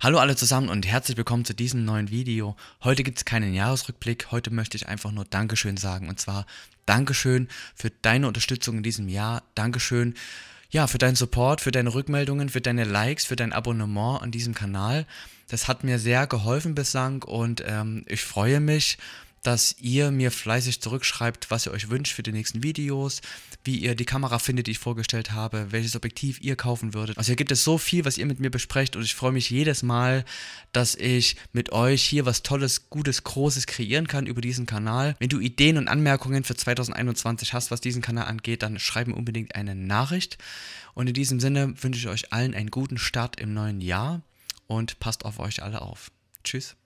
Hallo alle zusammen und herzlich willkommen zu diesem neuen Video. Heute gibt es keinen Jahresrückblick, heute möchte ich einfach nur Dankeschön sagen und zwar Dankeschön für deine Unterstützung in diesem Jahr, Dankeschön ja, für deinen Support, für deine Rückmeldungen, für deine Likes, für dein Abonnement an diesem Kanal. Das hat mir sehr geholfen bislang und ähm, ich freue mich, dass ihr mir fleißig zurückschreibt, was ihr euch wünscht für die nächsten Videos, wie ihr die Kamera findet, die ich vorgestellt habe, welches Objektiv ihr kaufen würdet. Also hier gibt es so viel, was ihr mit mir besprecht und ich freue mich jedes Mal, dass ich mit euch hier was Tolles, Gutes, Großes kreieren kann über diesen Kanal. Wenn du Ideen und Anmerkungen für 2021 hast, was diesen Kanal angeht, dann schreib mir unbedingt eine Nachricht. Und in diesem Sinne wünsche ich euch allen einen guten Start im neuen Jahr und passt auf euch alle auf. Tschüss.